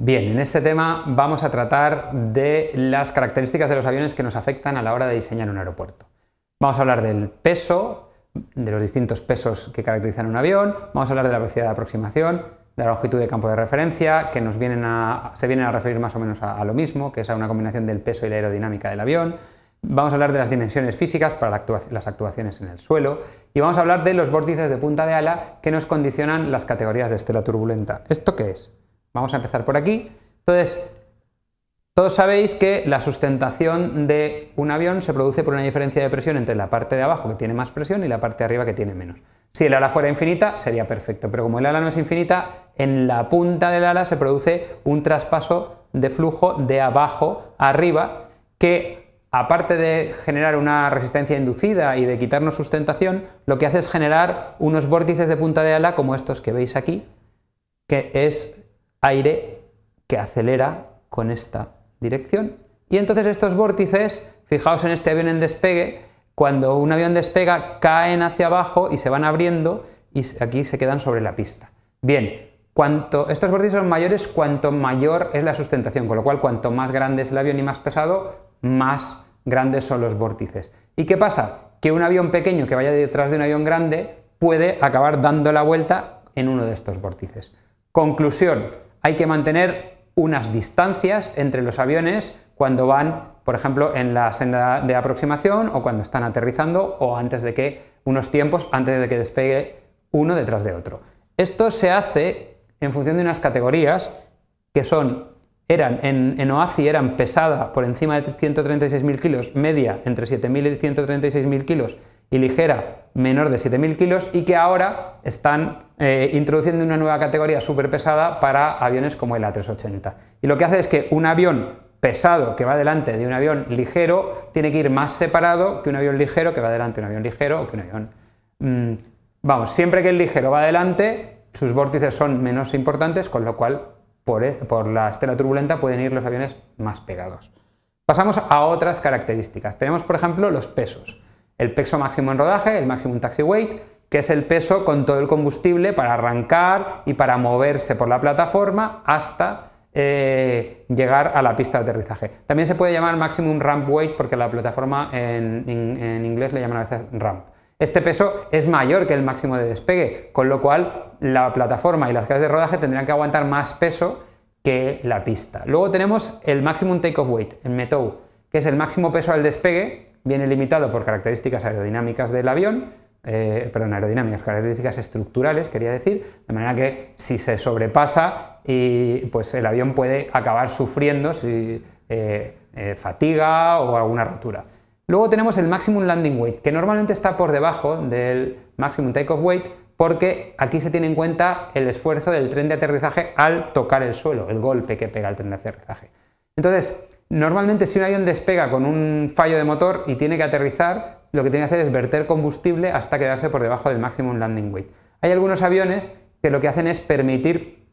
Bien, en este tema vamos a tratar de las características de los aviones que nos afectan a la hora de diseñar un aeropuerto. Vamos a hablar del peso, de los distintos pesos que caracterizan un avión, vamos a hablar de la velocidad de aproximación, de la longitud de campo de referencia, que nos vienen se vienen a referir más o menos a, lo mismo, que es a una combinación del peso y la aerodinámica del avión. Vamos a hablar de las dimensiones físicas para las actuaciones en el suelo y vamos a hablar de los vórtices de punta de ala que nos condicionan las categorías de estela turbulenta. ¿Esto qué es? Vamos a empezar por aquí. Entonces, todos sabéis que la sustentación de un avión se produce por una diferencia de presión entre la parte de abajo que tiene más presión y la parte de arriba que tiene menos. Si el ala fuera infinita sería perfecto, pero como el ala no es infinita, en la punta del ala se produce un traspaso de flujo de abajo arriba que aparte de generar una resistencia inducida y de quitarnos sustentación, lo que hace es generar unos vórtices de punta de ala como estos que veis aquí, que es aire que acelera con esta dirección. Y entonces estos vórtices, fijaos en este avión en despegue, cuando un avión despega caen hacia abajo y se van abriendo y aquí se quedan sobre la pista. Bien, cuanto, estos vórtices son mayores cuanto mayor es la sustentación, con lo cual cuanto más grande es el avión y más pesado, más grandes son los vórtices. ¿Y qué pasa? Que un avión pequeño que vaya detrás de un avión grande puede acabar dando la vuelta en uno de estos vórtices. Conclusión, hay que mantener unas distancias entre los aviones cuando van, por ejemplo, en la senda de aproximación o cuando están aterrizando o antes de que unos tiempos antes de que despegue uno detrás de otro. Esto se hace en función de unas categorías que son eran en, en, OACI eran pesada por encima de 136.000 kilos, media entre 7.000 y 136.000 kilos y ligera menor de 7.000 kilos y que ahora están eh, introduciendo una nueva categoría súper pesada para aviones como el A380. Y lo que hace es que un avión pesado que va delante de un avión ligero tiene que ir más separado que un avión ligero que va delante de un avión ligero o que un avión... Mm, vamos, siempre que el ligero va delante, sus vórtices son menos importantes, con lo cual e, por la estela turbulenta pueden ir los aviones más pegados. Pasamos a otras características. Tenemos, por ejemplo, los pesos el peso máximo en rodaje, el máximo taxi weight, que es el peso con todo el combustible para arrancar y para moverse por la plataforma hasta eh, llegar a la pista de aterrizaje. También se puede llamar maximum ramp weight porque la plataforma en, inglés le llaman a veces ramp. Este peso es mayor que el máximo de despegue, con lo cual la plataforma y las calles de rodaje tendrían que aguantar más peso que la pista. Luego tenemos el maximum off weight, el METOW, que es el máximo peso al despegue, viene limitado por características aerodinámicas del avión, eh, perdón, aerodinámicas, características estructurales, quería decir, de manera que si se sobrepasa, y, pues el avión puede acabar sufriendo si, eh, eh, fatiga o alguna rotura. Luego tenemos el maximum landing weight, que normalmente está por debajo del maximum takeoff weight, porque aquí se tiene en cuenta el esfuerzo del tren de aterrizaje al tocar el suelo, el golpe que pega el tren de aterrizaje. Entonces, Normalmente si un avión despega con un fallo de motor y tiene que aterrizar, lo que tiene que hacer es verter combustible hasta quedarse por debajo del maximum landing weight. Hay algunos aviones que lo que hacen es permitir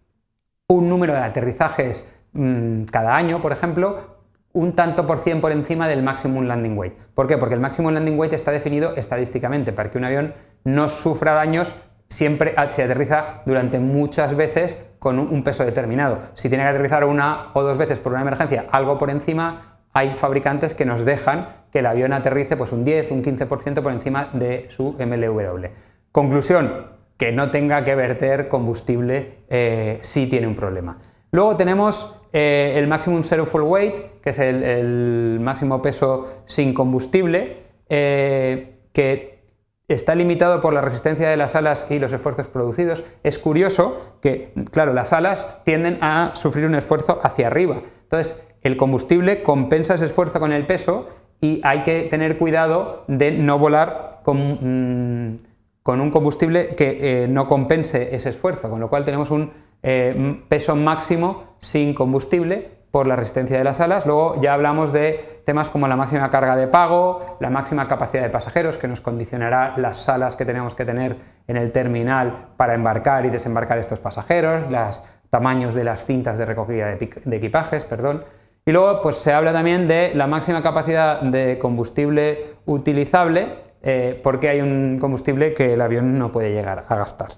un número de aterrizajes mm, cada año, por ejemplo, un tanto por cien por encima del maximum landing weight. ¿Por qué? Porque el maximum landing weight está definido estadísticamente para que un avión no sufra daños siempre se aterriza durante muchas veces con un peso determinado. Si tiene que aterrizar una o dos veces por una emergencia, algo por encima, hay fabricantes que nos dejan que el avión aterrice pues un 10, un 15% por encima de su MLW. Conclusión, que no tenga que verter combustible eh, si tiene un problema. Luego tenemos eh, el maximum zero full weight, que es el, máximo peso sin combustible, eh, que está limitado por la resistencia de las alas y los esfuerzos producidos. Es curioso que, claro, las alas tienden a sufrir un esfuerzo hacia arriba. Entonces, el combustible compensa ese esfuerzo con el peso y hay que tener cuidado de no volar con, mm, un combustible que eh, no compense ese esfuerzo, con lo cual tenemos un eh, peso máximo sin combustible por la resistencia de las alas. Luego ya hablamos de temas como la máxima carga de pago, la máxima capacidad de pasajeros, que nos condicionará las salas que tenemos que tener en el terminal para embarcar y desembarcar estos pasajeros, los tamaños de las cintas de recogida de, equipajes, perdón. Y luego pues, se habla también de la máxima capacidad de combustible utilizable, eh, porque hay un combustible que el avión no puede llegar a gastar.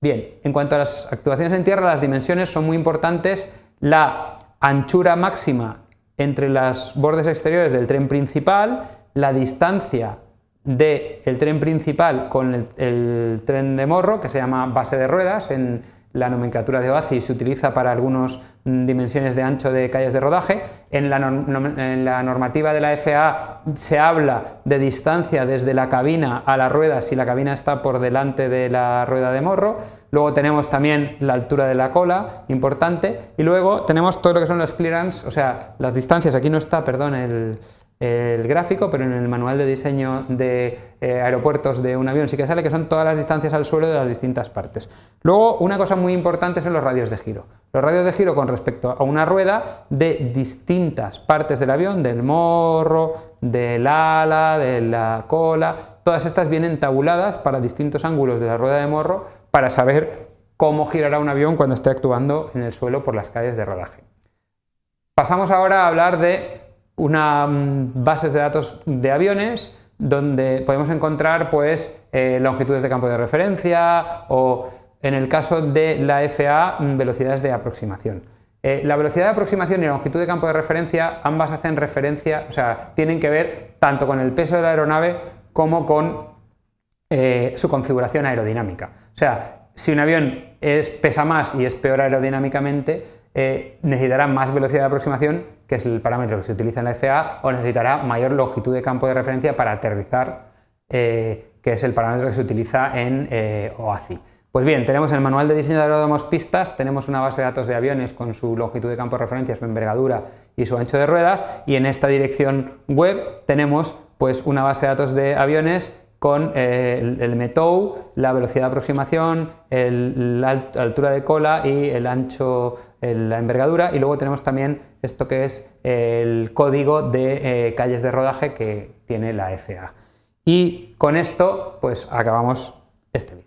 Bien, en cuanto a las actuaciones en tierra, las dimensiones son muy importantes. La anchura máxima entre los bordes exteriores del tren principal, la distancia del el tren principal con el, el, tren de morro, que se llama base de ruedas en, la nomenclatura de OACI se utiliza para algunas dimensiones de ancho de calles de rodaje. En la, normativa de la FA se habla de distancia desde la cabina a la rueda si la cabina está por delante de la rueda de morro. Luego tenemos también la altura de la cola, importante. Y luego tenemos todo lo que son las clearance, o sea, las distancias. Aquí no está, perdón, el, el gráfico, pero en el manual de diseño de eh, aeropuertos de un avión sí que sale que son todas las distancias al suelo de las distintas partes. Luego, una cosa muy importante son los radios de giro. Los radios de giro con respecto a una rueda de distintas partes del avión, del morro, del ala, de la cola, todas estas vienen tabuladas para distintos ángulos de la rueda de morro para saber cómo girará un avión cuando esté actuando en el suelo por las calles de rodaje. Pasamos ahora a hablar de una mm, bases de datos de aviones donde podemos encontrar pues, eh, longitudes de campo de referencia o, en el caso de la FA, mm, velocidades de aproximación. Eh, la velocidad de aproximación y la longitud de campo de referencia ambas hacen referencia, o sea, tienen que ver tanto con el peso de la aeronave como con eh, su configuración aerodinámica. O sea, si un avión es, pesa más y es peor aerodinámicamente, eh, necesitará más velocidad de aproximación, que es el parámetro que se utiliza en la FA, o necesitará mayor longitud de campo de referencia para aterrizar, eh, que es el parámetro que se utiliza en eh, OACI. Pues bien, tenemos el manual de diseño de aeródromos pistas, tenemos una base de datos de aviones con su longitud de campo de referencia, su envergadura y su ancho de ruedas, y en esta dirección web tenemos pues una base de datos de aviones con eh, el, el, metou, la velocidad de aproximación, la altura de cola y el ancho, la envergadura. Y luego tenemos también esto que es el código de eh, calles de rodaje que tiene la FA. Y con esto, pues acabamos este vídeo.